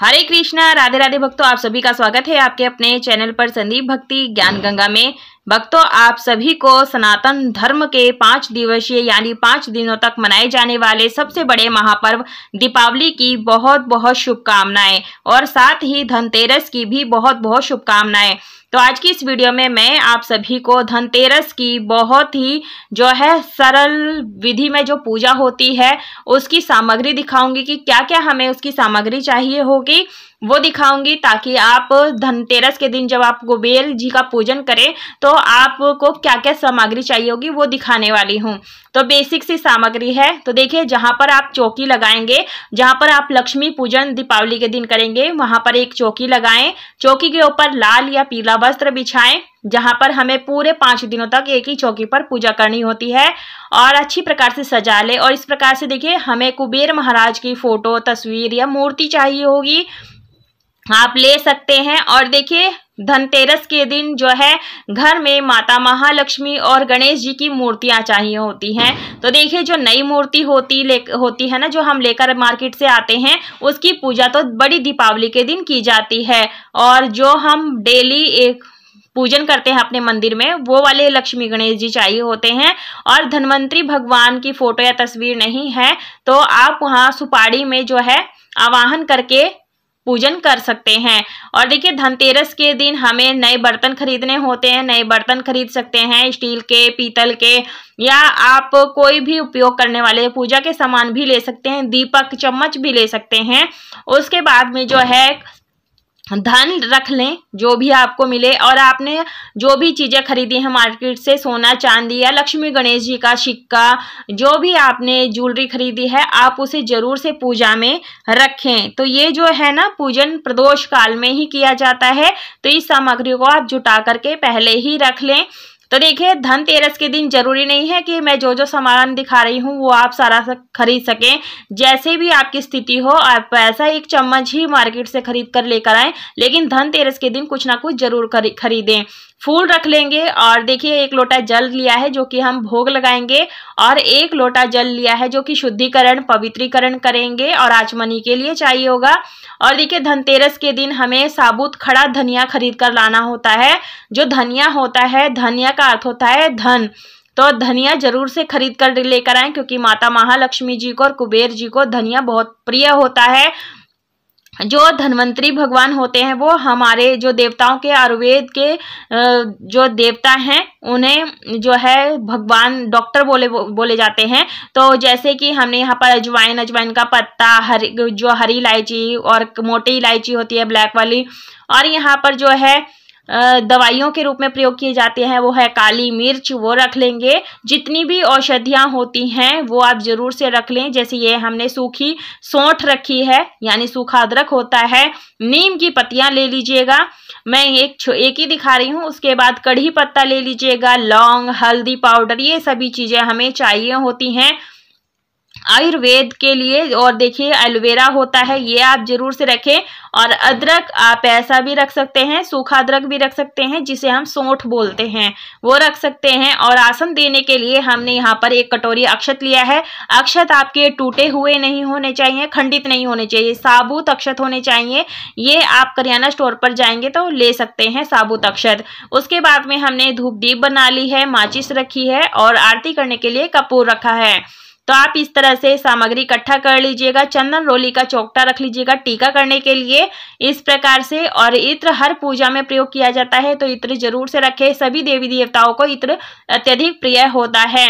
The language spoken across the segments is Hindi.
हरे कृष्णा राधे राधे भक्तों आप सभी का स्वागत है आपके अपने चैनल पर संदीप भक्ति ज्ञान गंगा में भक्तों आप सभी को सनातन धर्म के पांच दिवसीय यानी पांच दिनों तक मनाए जाने वाले सबसे बड़े महापर्व दीपावली की बहुत बहुत शुभकामनाएं और साथ ही धनतेरस की भी बहुत बहुत शुभकामनाएं तो आज की इस वीडियो में मैं आप सभी को धनतेरस की बहुत ही जो है सरल विधि में जो पूजा होती है उसकी सामग्री दिखाऊंगी कि क्या क्या हमें उसकी सामग्री चाहिए होगी वो दिखाऊंगी ताकि आप धनतेरस के दिन जब आप कुबेर जी का पूजन करें तो आपको क्या क्या सामग्री चाहिए होगी वो दिखाने वाली हूँ तो बेसिक सी सामग्री है तो देखिए जहाँ पर आप चौकी लगाएंगे जहाँ पर आप लक्ष्मी पूजन दीपावली के दिन करेंगे वहाँ पर एक चौकी लगाएं चौकी के ऊपर लाल या पीला वस्त्र बिछाएं जहाँ पर हमें पूरे पाँच दिनों तक एक ही चौकी पर पूजा करनी होती है और अच्छी प्रकार से सजा ले और इस प्रकार से देखिए हमें कुबेर महाराज की फ़ोटो तस्वीर या मूर्ति चाहिए होगी आप ले सकते हैं और देखिए धनतेरस के दिन जो है घर में माता महालक्ष्मी और गणेश जी की मूर्तियां चाहिए होती हैं तो देखिए जो नई मूर्ति होती ले होती है ना जो हम लेकर मार्केट से आते हैं उसकी पूजा तो बड़ी दीपावली के दिन की जाती है और जो हम डेली एक पूजन करते हैं अपने मंदिर में वो वाले लक्ष्मी गणेश जी चाहिए होते हैं और धनवंतरी भगवान की फोटो या तस्वीर नहीं है तो आप वहाँ सुपारी में जो है आवाहन करके पूजन कर सकते हैं और देखिए धनतेरस के दिन हमें नए बर्तन खरीदने होते हैं नए बर्तन खरीद सकते हैं स्टील के पीतल के या आप कोई भी उपयोग करने वाले पूजा के सामान भी ले सकते हैं दीपक चम्मच भी ले सकते हैं उसके बाद में जो है धन रख लें जो भी आपको मिले और आपने जो भी चीज़ें खरीदी हैं मार्केट से सोना चांदी या लक्ष्मी गणेश जी का सिक्का जो भी आपने ज्वेलरी खरीदी है आप उसे ज़रूर से पूजा में रखें तो ये जो है ना पूजन प्रदोष काल में ही किया जाता है तो इस सामग्री को आप जुटा करके पहले ही रख लें तो देखिए धनतेरस के दिन जरूरी नहीं है कि मैं जो जो सामान दिखा रही हूँ वो आप सारा खरीद सकें जैसे भी आपकी स्थिति हो आप ऐसा एक चम्मच ही मार्केट से खरीद कर लेकर आएँ लेकिन धनतेरस के दिन कुछ ना कुछ जरूर खरीदें फूल रख लेंगे और देखिए एक लोटा जल लिया है जो कि हम भोग लगाएंगे और एक लोटा जल लिया है जो कि शुद्धिकरण पवित्रीकरण करेंगे और आचमनी के लिए चाहिए होगा और देखिए धनतेरस के दिन हमें साबुत खड़ा धनिया खरीद कर लाना होता है जो धनिया होता है धनिया का अर्थ होता है धन तो धनिया जरूर से खरीद कर लेकर आए क्योंकि माता महालक्ष्मी जी को और कुबेर जी को धनिया बहुत प्रिय होता है जो धन्वंतरी भगवान होते हैं वो हमारे जो देवताओं के आयुर्वेद के जो देवता हैं उन्हें जो है भगवान डॉक्टर बोले बोले जाते हैं तो जैसे कि हमने यहाँ पर अजवाइन अजवाइन का पत्ता हरी जो हरी इलायची और मोटी इलायची होती है ब्लैक वाली और यहाँ पर जो है दवाइयों के रूप में प्रयोग किए जाते हैं वो है काली मिर्च वो रख लेंगे जितनी भी औषधियाँ होती हैं वो आप ज़रूर से रख लें जैसे ये हमने सूखी सौठ रखी है यानी सूखा अदरक होता है नीम की पत्तियाँ ले लीजिएगा मैं एक एक ही दिखा रही हूँ उसके बाद कढ़ी पत्ता ले लीजिएगा लौंग हल्दी पाउडर ये सभी चीज़ें हमें चाहिए होती हैं आयुर्वेद के लिए और देखिए एलोवेरा होता है ये आप जरूर से रखें और अदरक आप ऐसा भी रख सकते हैं सूखा अदरक भी रख सकते हैं जिसे हम सोंठ बोलते हैं वो रख सकते हैं और आसन देने के लिए हमने यहाँ पर एक कटोरी अक्षत लिया है अक्षत आपके टूटे हुए नहीं होने चाहिए खंडित नहीं होने चाहिए साबुत अक्षत होने चाहिए ये आप करियाना स्टोर पर जाएंगे तो ले सकते हैं साबुत अक्षत उसके बाद में हमने धूप दीप बना ली है माचिस रखी है और आरती करने के लिए कपूर रखा है तो आप इस तरह से सामग्री इकट्ठा कर लीजिएगा चंदन रोली का चौकटा रख लीजिएगा टीका करने के लिए इस प्रकार से और इत्र हर पूजा में प्रयोग किया जाता है तो इत्र जरूर से रखें सभी देवी देवताओं को इत्र अत्यधिक प्रिय होता है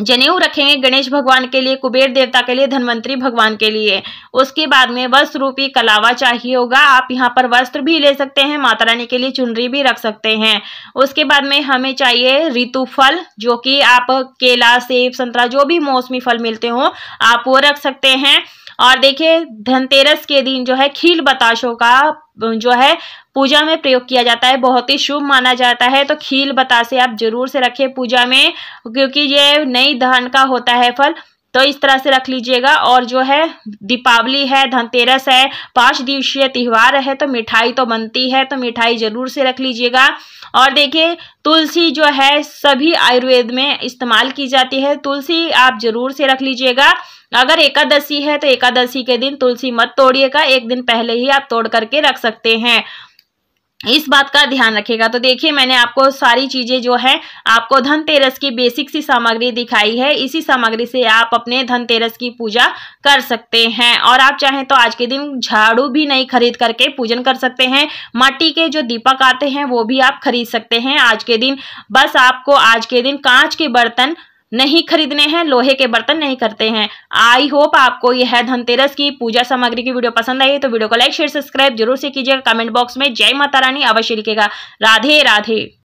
जनेऊ रखेंगे गणेश भगवान के लिए कुबेर देवता के लिए धनवंतरी भगवान के लिए उसके बाद में वस्त्र रूपी कलावा चाहिए होगा आप यहाँ पर वस्त्र भी ले सकते हैं माता रानी के लिए चुनरी भी रख सकते हैं उसके बाद में हमें चाहिए ऋतु फल जो कि आप केला सेब संतरा जो भी मौसमी फल मिलते हो आप वो रख सकते हैं और देखिए धनतेरस के दिन जो है खील बताशों का जो है पूजा में प्रयोग किया जाता है बहुत ही शुभ माना जाता है तो खील बताशे आप जरूर से रखें पूजा में क्योंकि ये नई धान का होता है फल तो इस तरह से रख लीजिएगा और जो है दीपावली है धनतेरस है पाँच दिवसीय त्यौहार है तो मिठाई तो बनती है तो मिठाई ज़रूर से रख लीजिएगा और देखिए तुलसी जो है सभी आयुर्वेद में इस्तेमाल की जाती है तुलसी आप ज़रूर से रख लीजिएगा अगर एकादशी है तो एकादशी के दिन तुलसी मत तोड़िएगा एक दिन पहले ही आप तोड़ करके रख सकते हैं इस बात का ध्यान रखेगा तो देखिए मैंने आपको सारी चीज़ें जो है आपको धनतेरस की बेसिक सी सामग्री दिखाई है इसी सामग्री से आप अपने धनतेरस की पूजा कर सकते हैं और आप चाहें तो आज के दिन झाड़ू भी नहीं खरीद करके पूजन कर सकते हैं मट्टी के जो दीपक आते हैं वो भी आप खरीद सकते हैं आज के दिन बस आपको आज के दिन कांच के बर्तन नहीं खरीदने हैं लोहे के बर्तन नहीं करते हैं आई होप आपको यह धनतेरस की पूजा सामग्री की वीडियो पसंद आई तो वीडियो को लाइक शेयर सब्सक्राइब जरूर से कीजिएगा कमेंट बॉक्स में जय माता रानी अवश्य लिखेगा राधे राधे